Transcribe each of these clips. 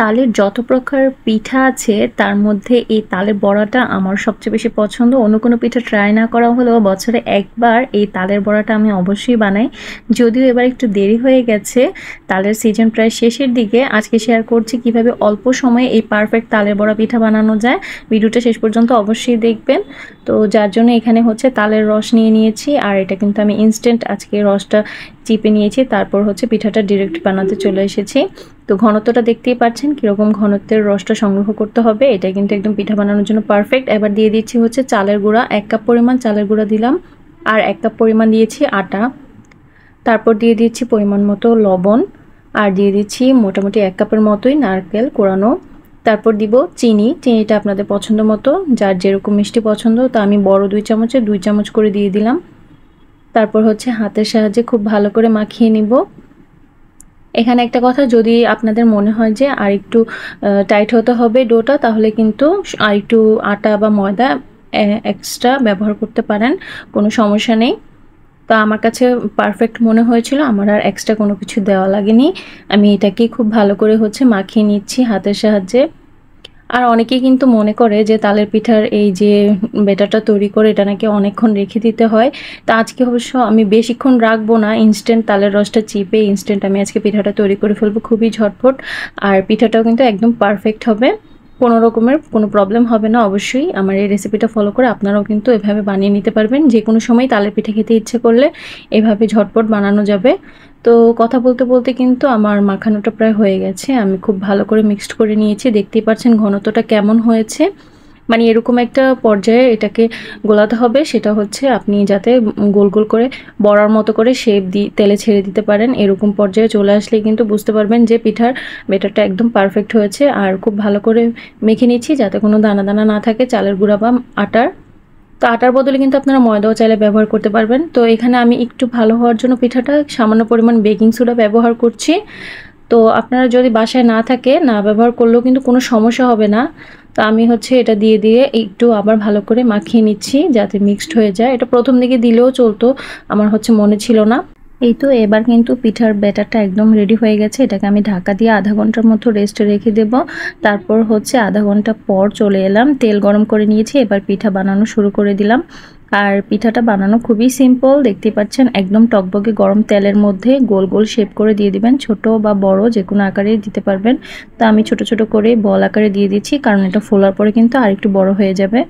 তালের যত প্রকার পিঠা আছে তার মধ্যে এই তালের বড়াটা আমার সবচেয়ে বেশি পছন্দ অন্য কোনো পিঠা ট্রাই না করা হলেও বছরে একবার এই তালের বড়াটা আমি অবশ্যই বানাই যদিও এবার একটু দেরি হয়ে গেছে তালের সিজন প্রায় শেষের দিকে আজকে শেয়ার করছি কিভাবে অল্প সময়ে এই পারফেক্ট তালের বড়া পিঠা বানানো যায় ভিডিওটা শেষ পর্যন্ত অবশ্যই দেখবেন তো যার জন্য এখানে হচ্ছে তালের রস নিয়ে নিয়েছি আর এটা কিন্তু আমি ইনস্ট্যান্ট আজকে রসটা চিপে নিয়েছি তারপর হচ্ছে পিঠাটা ডিরেক্ট বানাতে চলে এসেছি তো ঘনত্বটা দেখতেই পাচ্ছেন কীরকম ঘনত্বের রসটা সংগ্রহ করতে হবে এটা কিন্তু একদম পিঠা বানানোর জন্য পারফেক্ট এবার দিয়ে দিচ্ছি হচ্ছে চালের গুঁড়া এক কাপ পরিমাণ চালের গুঁড়া দিলাম আর এক কাপ পরিমাণ দিয়েছি আটা তারপর দিয়ে দিচ্ছি পরিমাণ মতো লবণ আর দিয়ে দিচ্ছি মোটামুটি এক কাপের মতোই নারকেল কোড়ানো তারপর দিব চিনি চিনিটা আপনাদের পছন্দ মতো যার যেরকম মিষ্টি পছন্দ তা আমি বড় দুই চামচে দুই চামচ করে দিয়ে দিলাম তারপর হচ্ছে হাতের সাহায্যে খুব ভালো করে মাখিয়ে নিব এখানে একটা কথা যদি আপনাদের মনে হয় যে আর একটু টাইট হতে হবে ডোটা তাহলে কিন্তু আর একটু আটা বা ময়দা এক্সট্রা ব্যবহার করতে পারেন কোনো সমস্যা নেই তা আমার কাছে পারফেক্ট মনে হয়েছিল আমার আর এক্সট্রা কোনো কিছু দেওয়া লাগেনি আমি এটাকে খুব ভালো করে হচ্ছে মাখিয়ে নিচ্ছি হাতের সাহায্যে আর অনেকেই কিন্তু মনে করে যে তালের পিঠার এই যে বেটাটা তৈরি করে এটা নাকি অনেকক্ষণ রেখে দিতে হয় তা আজকে অবশ্য আমি বেশিক্ষণ রাখবো না ইনস্ট্যান্ট তালের রসটা চিপে ইনস্ট্যান্ট আমি আজকে পিঠাটা তৈরি করে ফেলবো খুবই ঝটফট আর পিঠাটাও কিন্তু একদম পারফেক্ট হবে কোনো রকমের কোনো প্রবলেম হবে না অবশ্যই আমার এই রেসিপিটা ফলো করে আপনারাও কিন্তু এভাবে বানিয়ে নিতে পারবেন যে কোনো সময় তালের পিঠা খেতে ইচ্ছে করলে এভাবে ঝটপট বানানো যাবে তো কথা বলতে বলতে কিন্তু আমার মাখানোটা প্রায় হয়ে গেছে আমি খুব ভালো করে মিক্সড করে নিয়েছি দেখতেই পাচ্ছেন ঘনত্বটা কেমন হয়েছে মানে এরকম একটা পর্যায়ে এটাকে গোলাতে হবে সেটা হচ্ছে আপনি যাতে গোল গোল করে বড়ার মতো করে শেপ দি তেলে ছেড়ে দিতে পারেন এরকম পর্যায়ে চলে আসলে কিন্তু বুঝতে পারবেন যে পিঠার বেটারটা একদম পারফেক্ট হয়েছে আর খুব ভালো করে মেখে নিচ্ছি যাতে কোনো দানা দানা না থাকে চালের গুঁড়া বা আটার তো আটার বদলে কিন্তু আপনারা ময়দাও চাইলে ব্যবহার করতে পারবেন তো এখানে আমি একটু ভালো হওয়ার জন্য পিঠাটা সামান্য পরিমাণ বেকিং সোডা ব্যবহার করছি তো আপনারা যদি বাসায় না থাকে না ব্যবহার করলেও কিন্তু কোনো সমস্যা হবে না তো আমি হচ্ছে এটা দিয়ে দিয়ে একটু আবার ভালো করে মাখিয়ে নিচ্ছি যাতে মিক্সড হয়ে যায় এটা প্রথম দিকে দিলেও চলতো আমার হচ্ছে মনে ছিল না এই তো এবার কিন্তু পিঠার ব্যাটারটা একদম রেডি হয়ে গেছে এটাকে আমি ঢাকা দিয়ে আধা ঘন্টার মতো রেস্টে রেখে দেব তারপর হচ্ছে আধা ঘন্টা পর চলে এলাম তেল গরম করে নিয়েছি এবার পিঠা বানানো শুরু করে দিলাম আর পিঠাটা বানানো খুবই সিম্পল দেখতে পাচ্ছেন একদম টকবকে গরম তেলের মধ্যে গোল গোল শেপ করে দিয়ে দিবেন ছোট বা বড় যে কোনো আকারে দিতে পারবেন তা আমি ছোট ছোট করে বল আকারে দিয়ে দিচ্ছি কারণ এটা ফোলার পরে কিন্তু আরেকটু বড় হয়ে যাবে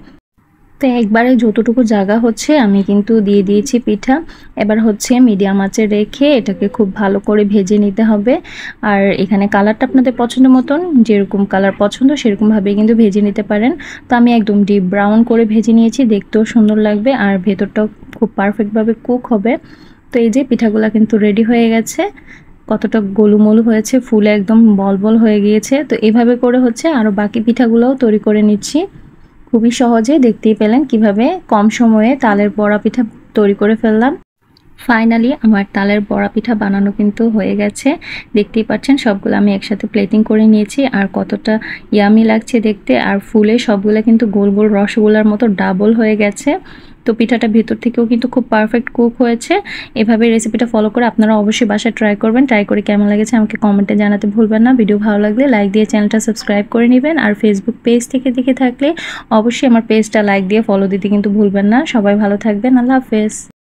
তো একবারে যতটুকু জায়গা হচ্ছে আমি কিন্তু দিয়ে দিয়েছি পিঠা এবার হচ্ছে মিডিয়াম আঁচে রেখে এটাকে খুব ভালো করে ভেজে নিতে হবে আর এখানে কালারটা আপনাদের পছন্দ মতন যেরকম কালার পছন্দ সেরকমভাবে কিন্তু ভেজে নিতে পারেন তো আমি একদম ডিপ ব্রাউন করে ভেজে নিয়েছি দেখতেও সুন্দর লাগবে আর ভেতরটাও খুব পারফেক্টভাবে কুক হবে তো এই যে পিঠাগুলো কিন্তু রেডি হয়ে গেছে কতটা গোলুমলু হয়েছে ফুলে একদম বল বল হয়ে গিয়েছে তো এভাবে করে হচ্ছে আরও বাকি পিঠাগুলোও তৈরি করে নিচ্ছি খুবই সহজে দেখতেই পেলেন কিভাবে কম সময়ে তালের বড়া পিঠা তৈরি করে ফেললাম ফাইনালি আমার তালের বড়া পিঠা বানানো কিন্তু হয়ে গেছে দেখতেই পাচ্ছেন সবগুলো আমি একসাথে প্লেটিং করে নিয়েছি আর কতটা ইয়ামি লাগছে দেখতে আর ফুলে সবগুলো কিন্তু গোল গোল রসগোল্লার মতো ডাবল হয়ে গেছে তো পিঠাটা ভেতর থেকেও কিন্তু খুব পারফেক্ট কুক হয়েছে এভাবে রেসিপিটা ফলো করে আপনারা অবশ্যই বাসায় ট্রাই করবেন ট্রাই করে কেমন লেগেছে আমাকে কমেন্টে জানাতে ভুলবেন না ভিডিও ভালো লাগলে লাইক দিয়ে চ্যানেলটা সাবস্ক্রাইব করে নেবেন আর ফেসবুক পেজ থেকে দেখে থাকলে অবশ্যই আমার পেজটা লাইক দিয়ে ফলো দিতে কিন্তু ভুলবেন না সবাই ভালো থাকবেন আল্লাহ হাফেজ